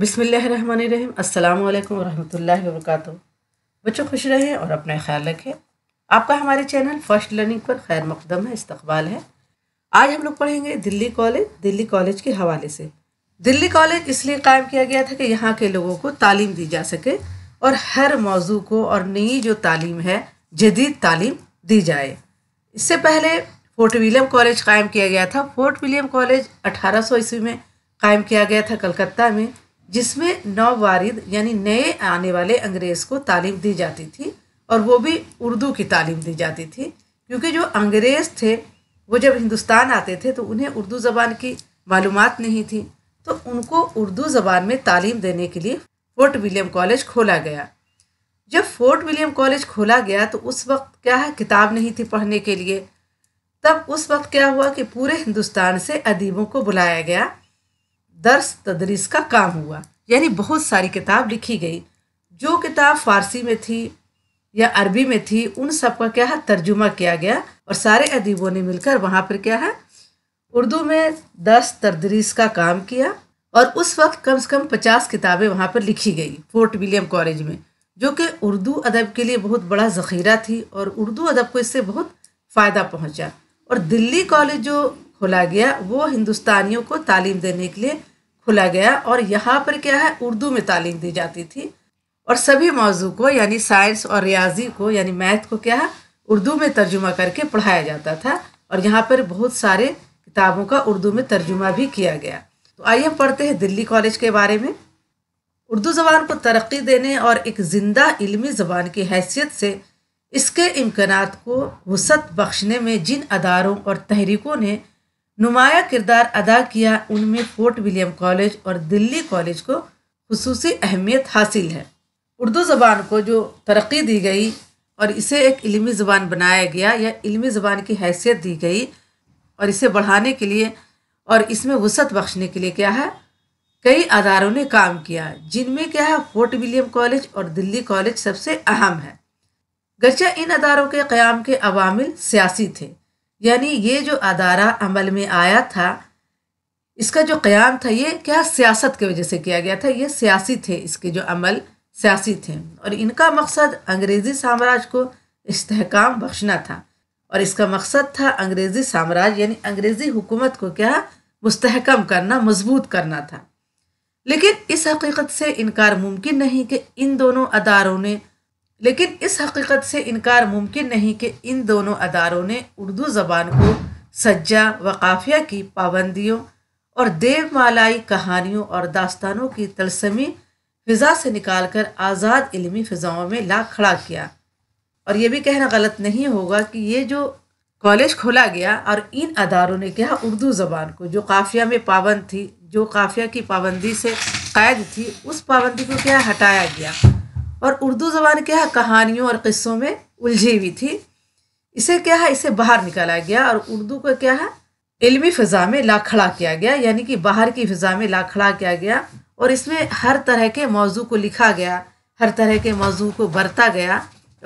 अस्सलाम वालेकुम वरहमल वरक बच्चों खुश रहें और अपना ख्याल रखें आपका हमारे चैनल फर्स्ट लर्निंग पर खैर मकदम है इस्तबाल है आज हम लोग पढ़ेंगे दिल्ली कॉलेज दिल्ली कॉलेज के हवाले से दिल्ली कॉलेज इसलिए कायम किया गया था कि यहाँ के लोगों को तालीम दी जा सके और हर मौजू को और नई जो तालीम है जदीद तालीम दी जाए इससे पहले फोर्ट विलियम कॉलेज कायम किया गया था फोर्ट विलियम कॉलेज अठारह ईस्वी में कायम किया गया था कलकत्ता में जिसमें नौवारिद यानी नए आने वाले अंग्रेज़ को तालीम दी जाती थी और वो भी उर्दू की तालीम दी जाती थी क्योंकि जो अंग्रेज़ थे वो जब हिंदुस्तान आते थे तो उन्हें उर्दू ज़बान की मालूम नहीं थी तो उनको उर्दू ज़बान में तालीम देने के लिए फोर्ट विलियम कॉलेज खोला गया जब फोर्ट विलियम कॉलेज खोला गया तो उस वक्त क्या है किताब नहीं थी पढ़ने के लिए तब उस वक्त क्या हुआ कि पूरे हिंदुस्तान से अदीबों को बुलाया गया दर्स तदरीस का काम हुआ यानी बहुत सारी किताब लिखी गई जो किताब फारसी में थी या अरबी में थी उन सब का क्या है तर्जुमा किया गया और सारे अदीबों ने मिलकर वहाँ पर क्या है उर्दू में दस तरदरीस का काम किया और उस वक्त कम से कम पचास किताबें वहाँ पर लिखी गई फोर्ट विलियम कॉलेज में जो कि उर्दू अदब के लिए बहुत बड़ा ज़ख़ीरा थी और उर्दू अदब को इससे बहुत फ़ायदा पहुँचा और दिल्ली कॉलेज जो खोला गया वो हिंदुस्तानियों को तालीम देने के लिए खोला गया और यहाँ पर क्या है उर्दू में तालीम दी जाती थी और सभी मौजू को यानी साइंस और रियाजी को यानी मैथ को क्या है उर्दू में तर्जुमा करके पढ़ाया जाता था और यहाँ पर बहुत सारे किताबों का उर्दू में तर्जुमा भी किया गया तो आइए पढ़ते हैं दिल्ली कॉलेज के बारे में उर्दू ज़बान को तरक्की देने और एक ज़िंदा इलमी ज़बान की हैसियत से इसके इम्कान को वसत बख्शने में जिन अदारों और तहरीकों ने नुमाया किरदार अदा किया उनमें फोर्ट विलियम कॉलेज और दिल्ली कॉलेज को खसूस अहमियत हासिल है उर्दू ज़बान को जो तरक्की दी गई और इसे एक इलमी ज़बान बनाया गया या इलमी ज़बान की हैसियत दी गई और इसे बढ़ाने के लिए और इसमें वसत बख्शने के लिए क्या है कई अदारों ने काम किया जिनमें क्या है फोर्ट विलियम कॉलेज और दिल्ली कॉलेज सबसे अहम है गर्चा इन अदारों के क़्याम के अवामिल सियासी थे यानी ये जो अदारा अमल में आया था इसका जो क़्याम था ये क्या सियासत की वजह से किया गया था ये सियासी थे इसके जो अमल सियासी थे और इनका मकसद अंग्रेज़ी साम्राज्य को इसकाम बख्शना था और इसका मकसद था अंग्रेज़ी साम्राज्य यानी अंग्रेज़ी हुकूमत को क्या मुस्तहकम करना मजबूत करना था लेकिन इस हकीकत से इनकार मुमकिन नहीं कि इन दोनों अदारों ने लेकिन इस हकीकत से इनकार मुमकिन नहीं कि इन दोनों अदारों ने उर्दू ज़बान को सज्जा व काफिया की पाबंदियों और देवमालाई कहानियों और दास्तानों की तलसमी फ़िज़ा से निकाल कर आज़ाद इलमी फ़िज़ाओं में ला खड़ा किया और ये भी कहना गलत नहीं होगा कि ये जो कॉलेज खोला गया और इन अदारों ने क्या उर्दू ज़बान को जो काफिया में पाबंद थी जो काफिया की पाबंदी से कैद थी उस पाबंदी को क्या हटाया गया और उर्दू ज़बान क्या है कहानियों और क़स्सों में उलझी हुई थी इसे क्या है इसे बाहर निकाला गया और उर्दू को क्या है इल्मी फ़िज़ा में लाखड़ा किया गया यानी कि बाहर की फ़िज़ा में लाखड़ा किया गया और इसमें हर तरह के मौजू को लिखा गया हर तरह के मौजू को बरता गया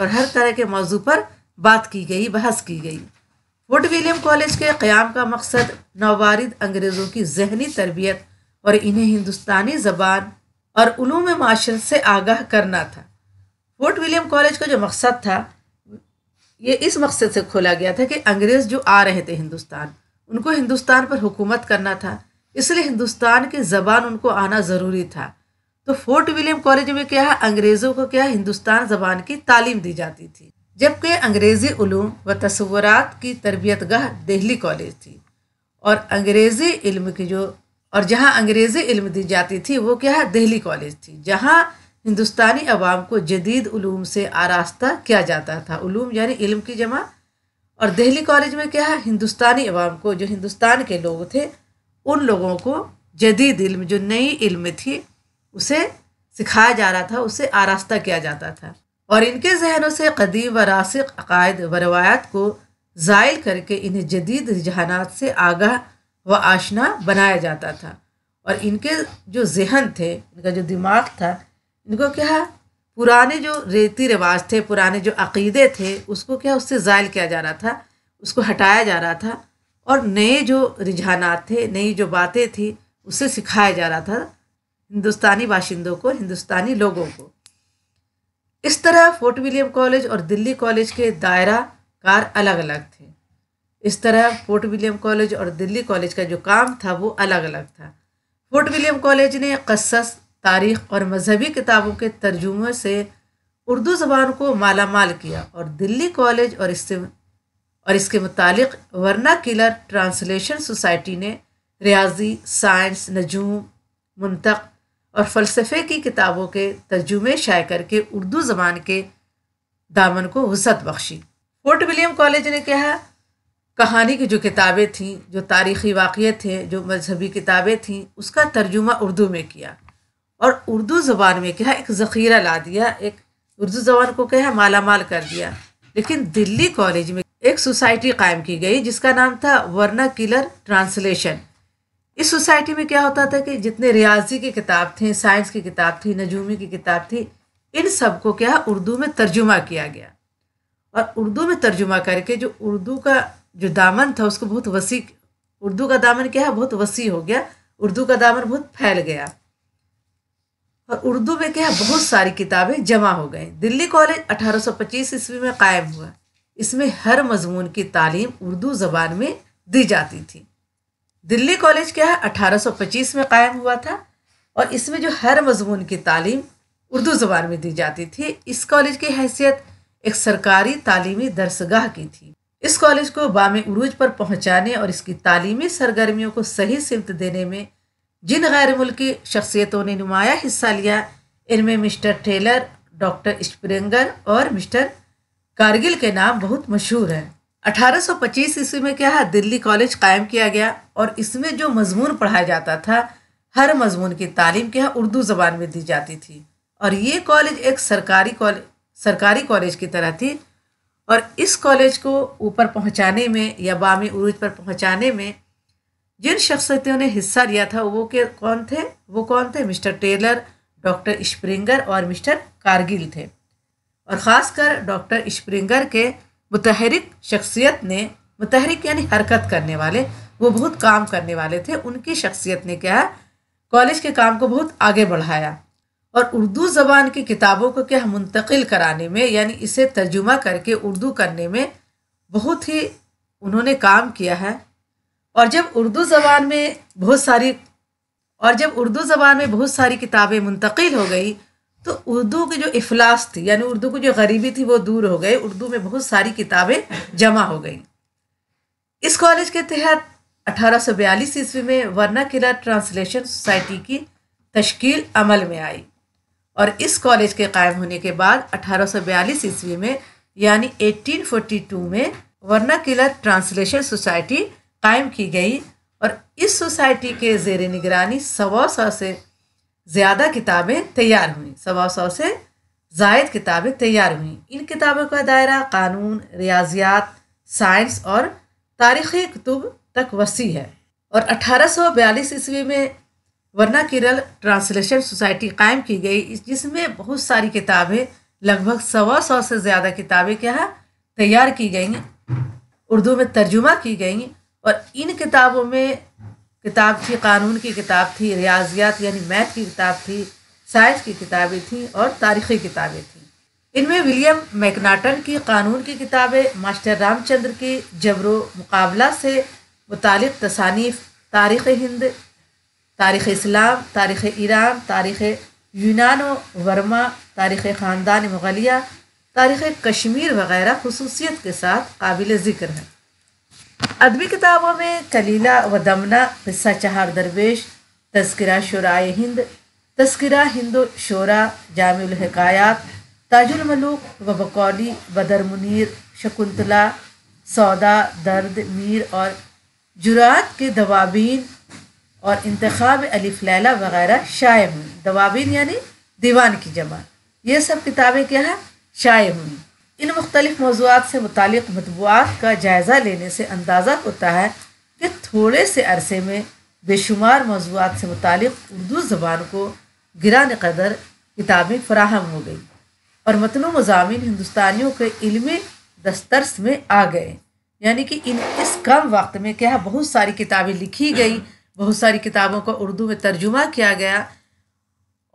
और हर तरह के मौजू पर बात की गई बहस की गई वुड विलियम कॉलेज के क़्याम का मकसद नवारद अंग्रेज़ों की जहनी तरबियत और इन्हें हिंदुस्तानी ज़बान और उलूम माशर से आगाह करना था फोर्ट विलियम कॉलेज का जो मकसद था ये इस मकसद से खोला गया था कि अंग्रेज़ जो आ रहे थे हिंदुस्तान उनको हिंदुस्तान पर हुकूमत करना था इसलिए हिंदुस्तान की ज़बान उनको आना ज़रूरी था तो फोर्ट विलियम कॉलेज में क्या है अंग्रेज़ों को क्या हिंदुस्तान ज़बान की तालीम दी जाती थी जबकि अंग्रेज़ी ूम व तस्वरत की तरबियत गह दिल्ली कॉलेज थी और अंग्रेज़ी इल्म की जो और जहाँ अंग्रेज़ी इल्म दी जाती थी वो क्या है दिल्ली कॉलेज थी जहाँ हिंदुस्तानी अवाम को जदीद उलूम से आरास्ता किया जाता था उलूम यानी इल्म की जमा और दिल्ली कॉलेज में क्या है हिंदुस्तानी अवाम को जो हिंदुस्तान के लोग थे उन लोगों को जदीद इल्म जो नई इल्म थी उसे सिखाया जा रहा था उसे आरास्ता किया जाता था और इनके जहनों से कदीम व रासिक अकायद व रवायात को ज़ायल करके इन्हें जदीद रुझानात से आगाह व आशना बनाया जाता था और इनके जो जहन थे इनका जो दिमाग था इनको क्या पुराने जो रेती रिवाज थे पुराने जो अकीदे थे उसको क्या उससे ज़ायल किया जा रहा था उसको हटाया जा रहा था और नए जो रुझानात थे नई जो बातें थी उससे सिखाया जा रहा था हिंदुस्तानी बाशिंदों को हिंदुस्तानी लोगों को इस तरह फोर्ट विलियम कॉलेज और दिल्ली कॉलेज के दायरा कार अलग अलग थे इस तरह फोर्ट विलियम कॉलेज और दिल्ली कॉलेज का जो काम था वो अलग अलग था फोर्ट विलियम कॉलेज ने कसस तारीख और मजहबी किताबों के तर्जुमे से उर्दू ज़बान को माला माल किया और दिल्ली कॉलेज और इससे और इसके मुतालिक वरना किलर ट्रांसलेशन सोसाइटी ने रियाजी साइंस नजूम मंतक और फ़लसफ़े की किताबों के तर्जुमे शाय करके उर्दू ज़बान के दामन को वसत बख्शी फोर्ट विलियम कॉलेज ने कहा कहानी की जो किताबें थीं जो तारीख़ी वाक़े थे जो मजहबी किताबें थीं उसका तर्जुमा उर्दू में किया और उर्दू ज़बान में क्या एक ज़ख़ीरा ला दिया एक उर्दू ज़बान को क्या माला माल कर दिया लेकिन दिल्ली कॉलेज में एक सोसाइटी कायम की गई जिसका नाम था वर्ना किलर ट्रांसलेशन इस सोसाइटी में क्या होता था कि जितने रियाजी की किताब थी साइंस की किताब थी नजूमी की किताब थी इन सब को क्या उर्दू में तर्जुमा किया गया और उर्दू में तर्जुमा करके जो उर्दू का जो दामन था उसको बहुत वसी उर्दू का दामन क्या है बहुत वसी हो गया उर्दू का दामन बहुत फैल गया और उर्दू में क्या है बहुत सारी किताबें जमा हो गई दिल्ली कॉलेज 1825 ईस्वी में कायम हुआ इसमें हर मजमून की तालीम उर्दू ज़बान में दी जाती थी दिल्ली कॉलेज क्या है अठारह में कायम हुआ था और इसमें जो हर मजमून की तालीम उर्दू ज़बान में दी जाती थी इस कॉलेज की हैसियत एक सरकारी तालीमी दरसगाह की थी इस कॉलेज को बाम उरूज पर पहुंचाने और इसकी तालीमी सरगर्मियों को सही सिमत देने में जिन गैर मुल्की शख्सियतों ने नुमाया हिस्सा लिया इनमें मिस्टर टेलर डॉक्टर स्प्रिंगर और मिस्टर कारगिल के नाम बहुत मशहूर हैं 1825 ईस्वी में क्या है दिल्ली कॉलेज कायम किया गया और इसमें जो मजमून पढ़ाया जाता था हर मजमून की तालीम क्या उर्दू ज़बान में दी जाती थी और ये कॉलेज एक सरकारी कॉलेज सरकारी कॉलेज की तरह थी और इस कॉलेज को ऊपर पहुंचाने में या बामी उरूज पर पहुंचाने में जिन शख्सियतों ने हिस्सा लिया था वो के कौन थे वो कौन थे मिस्टर टेलर डॉक्टर स्प्रिंगर और मिस्टर कारगिल थे और ख़ासकर डॉक्टर स्प्रिंगर के मुतहरिक शख्सियत ने मुतहरक यानी हरकत करने वाले वो बहुत काम करने वाले थे उनकी शख्सियत ने क्या कॉलेज के काम को बहुत आगे बढ़ाया और उर्दू ज़बान की किताबों को क्या मुंतकिल कराने में यानी इसे तर्जुमा करके उर्दू करने में बहुत ही उन्होंने काम किया है और जब उर्दू ज़बान में बहुत सारी और जब उर्दू ज़बान में बहुत सारी किताबें मुंतकिल हो गई तो उर्दू की जो अफलास थी यानी उर्दू की जो गरीबी थी वो दूर हो गई उर्दू में बहुत सारी किताबें जमा हो गई इस कॉलेज के तहत बयालीस ईस्वी में वर्ना किला ट्रांसलेशन सोसाइटी की तश्कील अमल में आई और इस कॉलेज के कायम होने के बाद 1842 ईस्वी में यानी 1842 में वरना किला ट्रांसलेशन सोसाइटी कायम की गई और इस सोसाइटी के जेर निगरानी सवा सौ से ज़्यादा किताबें तैयार हुई सवा सौ से जायद किताबें तैयार हुई इन किताबों का दायरा कानून रियाजियात साइंस और तारीख़ी कतुब तक वसी है और 1842 ईस्वी में वरना केरल ट्रांसलेशन सोसाइटी कायम की गई जिसमें बहुत सारी किताबें लगभग सवा सौ से ज़्यादा किताबें क्या है तैयार की गई उर्दू में तर्जुमा की गई और इन किताबों में किताब थी कानून की किताब थी रियाजियात यानी मैथ की किताब थी साइंस की किताबें थी और तारीख़ी किताबें थीं इनमें विलियम मैकनाटन की कानून की किताबें मास्टर रामचंद्र की जबरो मुकाबला से मुतल तसानीफ तारीख़ हिंद तारीख़ इस्लाम तारीख़ ईरान तारीख़ यूनान वर्मा तारीख़ ख़ानदान मुगलिया तारीख़ कश्मीर वगैरह खसूसियत के साथ काबिल ज़िक्र है अदबी किताबों में कलीला व दमना किस्सा चहार दरवेश तस्करा शुरा हिंद तस्करा हिंद शोरा जामहकायात ताजुलमलूक व बकौली बदर मुनर शकुंतला सौदा दर्द मीर और जुरात के दवाबीन और इंतखब अलिफ लैला वगैरह शाये हुई दवाबीन यानी दीवान की जमा ये सब किताबें क्या हैं शाये हुई इन मुख्तलिफ मौजूद से मुतल मतबूआत का जायज़ा लेने से अंदाज़ा होता है कि थोड़े से अरसे में बेशुमार मौजूद से मुतल उर्दू ज़बान को गिरान कदर किताबें फराहम हो गई और मतन मजामी हिंदुस्तानियों के इल्म दस्तरस में आ गए यानी कि इन इस कम वक्त में क्या बहुत सारी किताबें लिखी गई बहुत सारी किताबों का उर्दू में तर्जुमा किया गया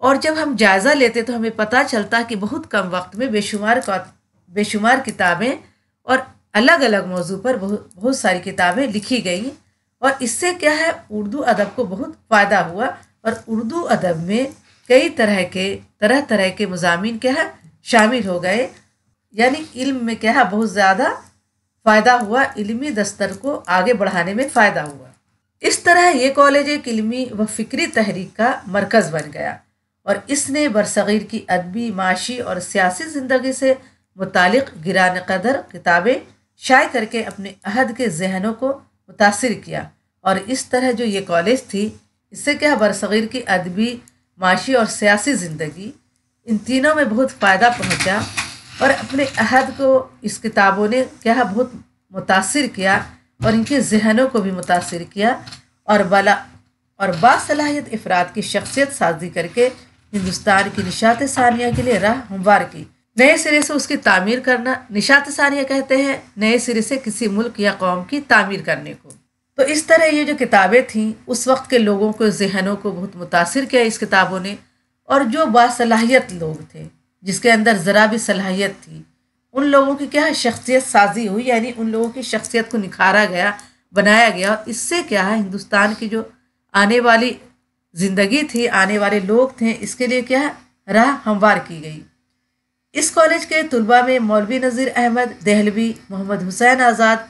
और जब हम जायज़ा लेते तो हमें पता चलता कि बहुत कम वक्त में बेशुमार बेशुमार किताबें और अलग अलग मौजू पर बहुत बहुत सारी किताबें लिखी गई और इससे क्या है उर्दू अदब को बहुत फ़ायदा हुआ और उर्दू अदब में कई तरह के तरह तरह के मजामी क्या है शामिल हो गए यानी इल्म में क्या है बहुत ज़्यादा फ़ायदा हुआ इल्मी दस्तर को आगे बढ़ाने में फ़ायदा हुआ इस तरह ये कॉलेज एक इलमी व फ़िक्री तहरीक का मरकज़ बन गया और इसने बरसीर की अदबी माशी और सियासी ज़िंदगी से मुतल गिरान कदर किताबें शाये करके अपने अहद के जहनों को मुतासर किया और इस तरह जो ये कॉलेज थी इससे क्या बरसीर की अदबी माशी और सियासी ज़िंदगी इन तीनों में बहुत फ़ायदा पहुँचा और अपने अहद को इस किताबों ने क्या बहुत मुतासर किया और इनके जहनों को भी मुतासर किया और बला और बासलाहियत अफराद की शख्सियत साजी करके हिंदुस्तान की निशात सानिया के लिए राह हमवार की नए सिरे से उसकी तामीर करना निशात सानिया कहते हैं नए सिरे से किसी मुल्क या कौम की तामीर करने को तो इस तरह ये जो किताबें थीं उस वक्त के लोगों को जहनों को बहुत मुतासर किया इस किताबों ने और जो बासलाहियत लोग थे जिसके अंदर ज़रा भी सलाहियत थी उन लोगों की क्या है शख्सियत साजी हुई यानी उन लोगों की शख्सियत को निखारा गया बनाया गया और इससे क्या है हिंदुस्तान की जो आने वाली ज़िंदगी थी आने वाले लोग थे इसके लिए क्या है राह हमवार की गई इस कॉलेज के तलबा में मौलवी नज़ीर अहमद दहलवी मोहम्मद हुसैन आज़ाद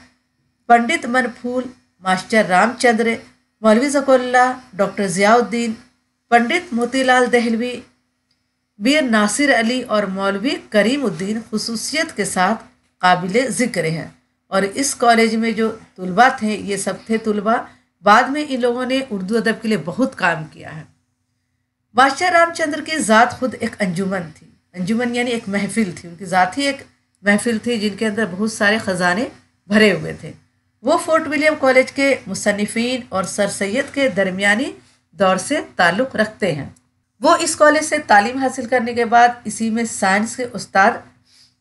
पंडित मनफूल मास्टर रामचंद्र मौलवी जकोल्ला डॉक्टर ज़ियाउद्दीन पंडित मोतीलाल दहलवी मीर नासिर अली और मौलवी करीमुद्दीन खसूसियत के साथ काबिल ज़िक्र हैं और इस कॉलेज में जो तलबा थे ये सब थे तलबा बाद में इन लोगों ने उर्दू अदब के लिए बहुत काम किया है बादशाह रामचंद्र की ज़ात खुद एक अंजुमन थी अंजुमन यानी एक महफिल थी उनकी ज़ात ही एक महफिल थी जिनके अंदर बहुत सारे ख़जाने भरे हुए थे वो फोर्ट विलियम कॉलेज के मुसनफिन और सर सैद के दरमिया दौर से ताल्लुक़ रखते हैं वो इस कॉलेज से तालीम हासिल करने के बाद इसी में साइंस के उस्ताद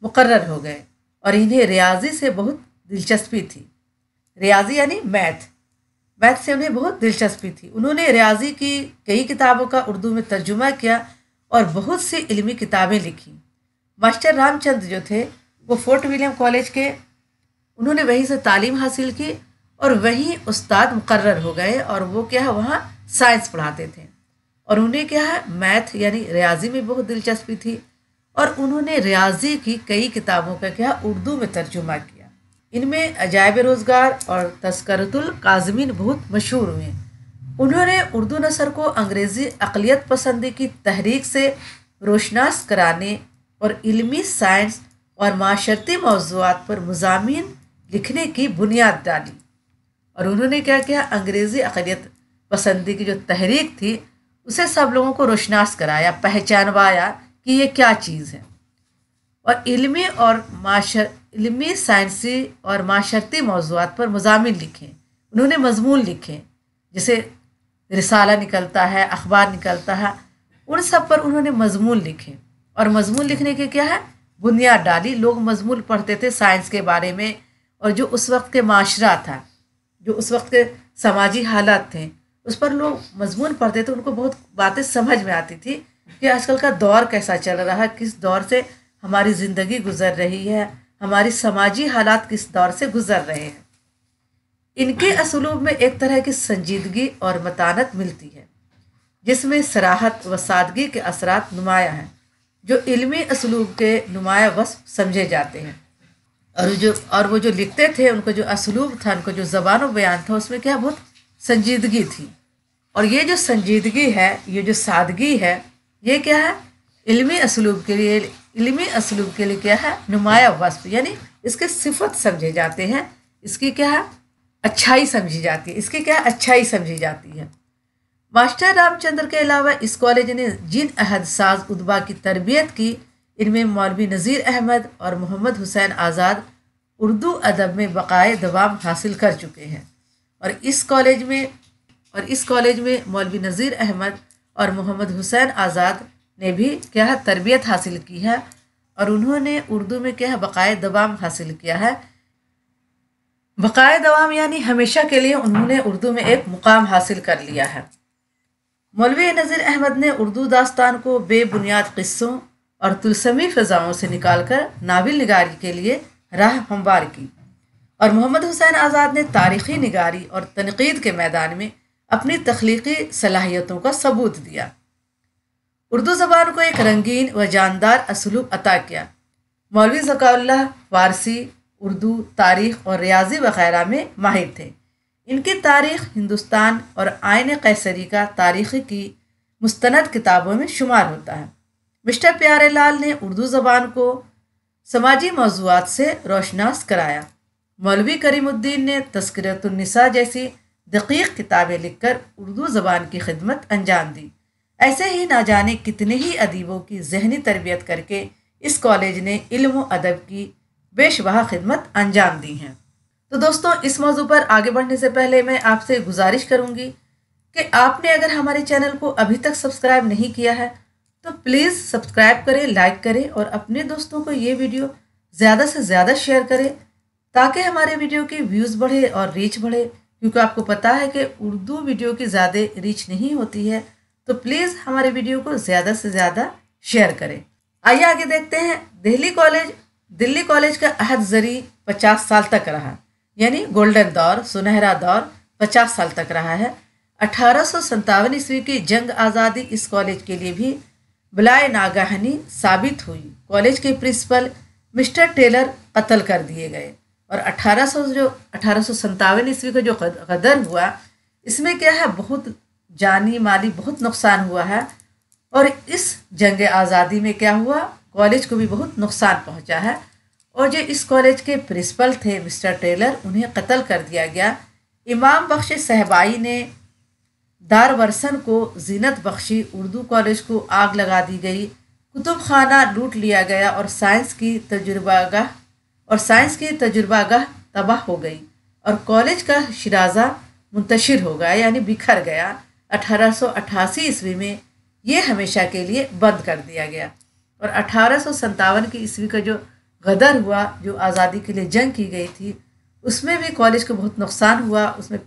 मुकर हो गए और इन्हें रियाजी से बहुत दिलचस्पी थी रियाजी यानी मैथ मैथ से उन्हें बहुत दिलचस्पी थी उन्होंने रियाजी की कई किताबों का उर्दू में तर्जुमा किया और बहुत सी इलमी किताबें लिखीं मास्टर रामचंद्र जो थे वो फोर्ट विलियम कॉलेज के उन्होंने वहीं से तालीम हासिल की और वहीं उस्ताद मुकर हो गए और वो क्या वहाँ साइंस पढ़ाते थे और उन्हें क्या है मैथ यानी रियाजी में बहुत दिलचस्पी थी और उन्होंने रियाजी की कई किताबों का क्या उर्दू में तर्जुमा किया इनमें अजायब रोज़गार और तस्करतुल काजमीन बहुत मशहूर हुए उन्होंने उर्दू नसर को अंग्रेज़ी अकलीत पसंदी की तहरीक से रोशनास कराने और इल्मी साइंस और माशरती मौजूद पर मजामी लिखने की बुनियाद डाली और उन्होंने क्या किया अंग्रेज़ी अकलीत पसंदी की जो तहरीक थी उसे सब लोगों को रोशनास कराया पहचानवाया कि ये क्या चीज़ है और इल्मी और माशर इल्मी साइंसी और माशरती मौजूद पर मजामिन लिखे उन्होंने मजमून लिखे जैसे रिसाला निकलता है अखबार निकलता है उन सब पर उन्होंने मजमून लिखे और मजमून लिखने के क्या है बुनियाद डाली लोग मजमून पढ़ते थे साइंस के बारे में और जो उस वक्त के माशरा था जो उस वक्त के समाजी हालात थे उस पर लोग मजमून पढ़ते थे उनको बहुत बातें समझ में आती थी कि आजकल का दौर कैसा चल रहा है किस दौर से हमारी ज़िंदगी गुजर रही है हमारी समाजी हालात किस दौर से गुजर रहे हैं इनके असलूब में एक तरह की संजीदगी और मतानत मिलती है जिसमें सराहत व सादगी के असरात नुमाया हैं जो इल्मी असलूब के नुमाया वस समझे जाते हैं और जो और वो जो लिखते थे उनको जो असलूब था उनको जो ज़बान बयान था उसमें क्या बहुत संजीदगी थी और ये जो संजीदगी है ये जो सादगी है ये क्या है इल्मी असलूब के लिए इल्मी असलूब के लिए क्या है नुमाया वस्फ यानी इसके सिफत समझे जाते हैं इसकी क्या है अच्छाई समझी जाती है इसकी क्या अच्छाई समझी जाती है मास्टर रामचंद्र के अलावा इस कॉलेज ने जिन अहद साज उदबा की तरबियत की इनमें मौलवी नज़ीर अहमद और मोहम्मद हुसैन आज़ाद उर्दू अदब में बकाए दबाव हासिल कर चुके हैं और इस कॉलेज में और इस कॉलेज में मौलवी नज़ीर अहमद और मोहम्मद हुसैन आज़ाद ने भी क्या तरबियत हासिल की है और उन्होंने उर्दू में क्या बकाए दबाम हासिल किया है बकाए दवाम यानी हमेशा के लिए उन्होंने उर्दू में एक मुकाम हासिल कर लिया है मौलवी नज़ीर अहमद ने उर्दू दास्तान को बेबुनियाद किस्सों और तुलसमी फ़जाओं से निकालकर नावल निगारी के लिए राह हमवार की और मोहम्मद हुसैन आज़ाद ने तारीखी निगारी और तनकीद के मैदान में अपनी तख्लीकी सलाहियतों का सबूत दिया उर्दू ज़बान को एक रंगीन व जानदार असलूब अता किया मौलवी ज़काउल्ला फारसी उर्दू तारीख और रियाजी वगैरह में माहिर थे इनकी तारीख हिंदुस्तान और आयन कैसरी का तारीख की मुस्ंद किताबों में शुमार होता है मिस्टर लाल ने उर्दू ज़बान को समाजी मौजूद से रोशनास कराया मौलवी करीमुद्दीन ने तस्करतुलनिसा जैसी दकीक किताबें लिखकर उर्दू ज़बान की खिदमत अंजाम दी ऐसे ही ना जाने कितने ही अदीबों की जहनी तरबियत करके इस कॉलेज ने इल्म व अदब की बेशबह खिदमत अंजाम दी हैं तो दोस्तों इस मौजू पर आगे बढ़ने से पहले मैं आपसे गुजारिश करूँगी कि आपने अगर हमारे चैनल को अभी तक सब्सक्राइब नहीं किया है तो प्लीज़ सब्सक्राइब करें लाइक करें और अपने दोस्तों को ये वीडियो ज़्यादा से ज़्यादा शेयर करें ताकि हमारे वीडियो के व्यूज़ बढ़े और रीच बढ़े क्योंकि आपको पता है कि उर्दू वीडियो की ज़्यादा रीच नहीं होती है तो प्लीज़ हमारे वीडियो को ज़्यादा से ज़्यादा शेयर करें आइए आगे देखते हैं दिल्ली कॉलेज दिल्ली कॉलेज का अहद जरी पचास साल तक रहा यानी गोल्डन दौर सुनहरा दौर पचास साल तक रहा है अठारह ईस्वी की जंग आज़ादी इस कॉलेज के लिए भी बलाए नागाहनी साबित हुई कॉलेज के प्रिंसिपल मिस्टर टेलर कत्ल कर दिए गए और अठारह सौ जो अठारह सौ ईस्वी का जो गदर हुआ इसमें क्या है बहुत जानी माली बहुत नुकसान हुआ है और इस जंग आज़ादी में क्या हुआ कॉलेज को भी बहुत नुकसान पहुंचा है और जो इस कॉलेज के प्रिंसिपल थे मिस्टर टेलर उन्हें कत्ल कर दिया गया इमाम बख्श सहबाई ने दार वर्सन को जीनत बख्शी उर्दू कॉलेज को आग लगा दी गई कुतुब खाना लूट लिया गया और साइंस की तजुर्बागा और साइंस की गह तबाह हो गई और कॉलेज का शराजा मुंतशिर हो गया यानी बिखर गया 1888 ईस्वी में ये हमेशा के लिए बंद कर दिया गया और अठारह की ईस्वी का जो गदर हुआ जो आज़ादी के लिए जंग की गई थी उसमें भी कॉलेज को बहुत नुकसान हुआ उसमें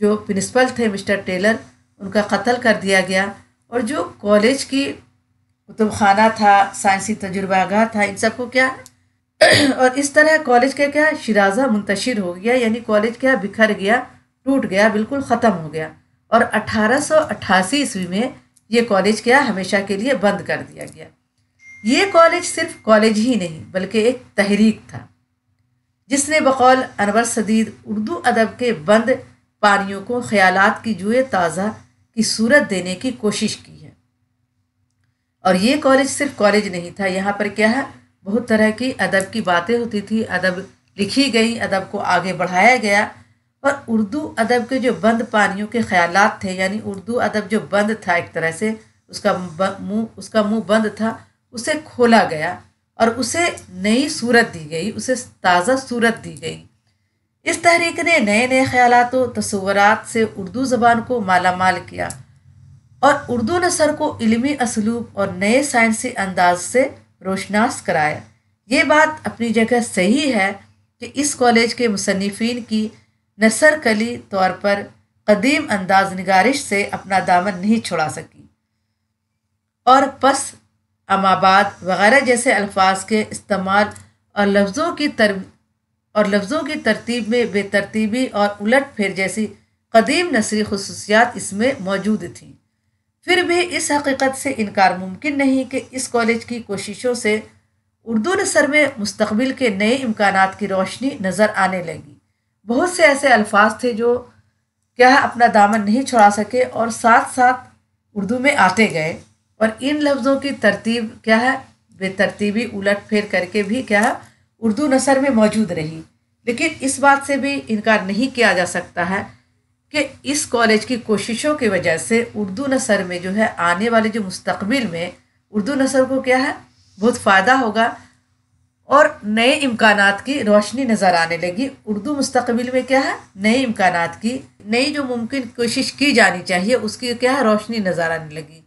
जो प्रिंसिपल थे मिस्टर टेलर उनका कत्ल कर दिया गया और जो कॉलेज की कुतुब खाना था साइंसी तजुर्बागा था इन सबको क्या और इस तरह कॉलेज का क्या शराजा मुंतशिर हो गया यानी कॉलेज क्या बिखर गया टूट गया बिल्कुल ख़त्म हो गया और अठारह ईस्वी में ये कॉलेज क्या हमेशा के लिए बंद कर दिया गया ये कॉलेज सिर्फ कॉलेज ही नहीं बल्कि एक तहरीक था जिसने बकौल अनवर सदीद उर्दू अदब के बंद पानियों को ख्याल की जुए ताज़ा की सूरत देने की कोशिश की है और ये कॉलेज सिर्फ कॉलेज नहीं था यहाँ पर क्या है बहुत तरह की अदब की बातें होती थी अदब लिखी गई अदब को आगे बढ़ाया गया और उर्दू अदब के जो बंद पानियों के ख्याल थे यानी उर्दू अदब जो बंद था एक तरह से उसका मुंह उसका मुंह बंद था उसे खोला गया और उसे नई सूरत दी गई उसे ताज़ा सूरत दी गई इस तहरीक ने नए नए ख्याल व तस्वरत से उर्दू ज़बान को माला माल किया और उर्दू नसर को इलमी असलूब और नए साइंसी अंदाज से रोशनास कराया ये बात अपनी जगह सही है कि इस कॉलेज के मुसनफिन की कली तौर पर कदीम अंदाज नगारिश से अपना दामन नहीं छुड़ा सकी और पस अमाबाद वगैरह जैसे अल्फाज के इस्तेमाल और लफ्ज़ों की तर और लफ्ज़ों की तरतीब में बेतरतीबी और उलट फेर जैसी कदीम नसरी खसूसियात इसमें मौजूद थीं फिर भी इस हकीकत से इनकार मुमकिन नहीं कि इस कॉलेज की कोशिशों से उर्दू नसर में मुस्तबिल के नए इम्कान की रोशनी नज़र आने लगी बहुत से ऐसे अल्फाज थे जो क्या अपना दामन नहीं छुड़ा सके और साथ साथ उर्दू में आते गए और इन लफ्ज़ों की तरतीब क्या है बेतरतीबी उलट फेर करके भी क्या है उर्दू नसर में मौजूद रही लेकिन इस बात से भी इनकार नहीं किया जा सकता है कि इस कॉलेज की कोशिशों की वजह से उर्दू नसर में जो है आने वाले जो मुस्तबिल में उर्दू नसर को क्या है बहुत फ़ायदा होगा और नए इम्कान की रोशनी नज़र आने लगी उर्दू मुस्तबिल में क्या है नए इम्कान की नई जो मुमकिन कोशिश की जानी चाहिए उसकी क्या है रोशनी नज़र आने लगी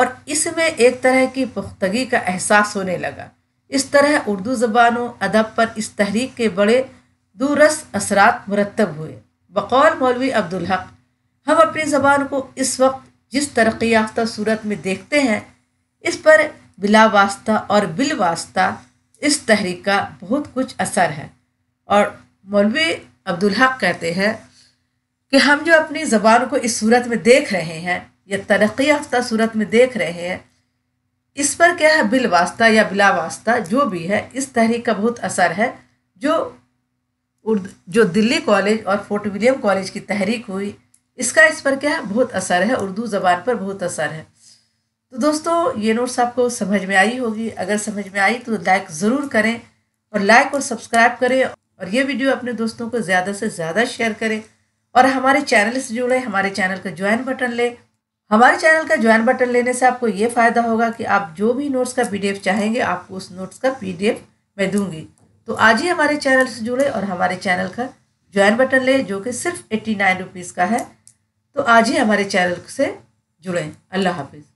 और इसमें एक तरह की पुख्तगी का एहसास होने लगा इस तरह उर्दू ज़बान व अदब पर इस तहरीक के बड़े दूरस असरात मुरतब हुए बकौल मौलवी अब्दुल हक हम अपनी ज़बान को इस वक्त जिस तरक्की याफ्ता सूरत में देखते हैं इस पर बिला वास्ता और बिल वास्ता इस तहरीक का बहुत कुछ असर है और मौलवी अब्दुल हक कहते हैं कि हम जो अपनी ज़बान को इस सूरत में देख रहे हैं या तरक्की याफ्ता सूरत में देख रहे हैं इस पर क्या है बिल वास्ता या बिला वास्ता जो भी है इस तहरीक का बहुत असर है जो उर्द जो दिल्ली कॉलेज और फोर्ट विलियम कॉलेज की तहरीक हुई इसका इस पर क्या है बहुत असर है उर्दू ज़बान पर बहुत असर है तो दोस्तों ये नोट्स आपको समझ में आई होगी अगर समझ में आई तो लाइक ज़रूर करें और लाइक और सब्सक्राइब करें और ये वीडियो अपने दोस्तों को ज़्यादा से ज़्यादा शेयर करें और हमारे चैनल से जुड़ें हमारे चैनल का ज्वाइन बटन लें हमारे चैनल का ज्वाइन बटन लेने से आपको ये फ़ायदा होगा कि आप जो भी नोट्स का पीडीएफ चाहेंगे आपको उस नोट्स का पीडीएफ मैं दूंगी तो आज ही हमारे चैनल से जुड़े और हमारे चैनल का ज्वाइन बटन ले जो कि सिर्फ एट्टी नाइन रुपीज़ का है तो आज ही हमारे चैनल से जुड़ें अल्लाह हाफिज़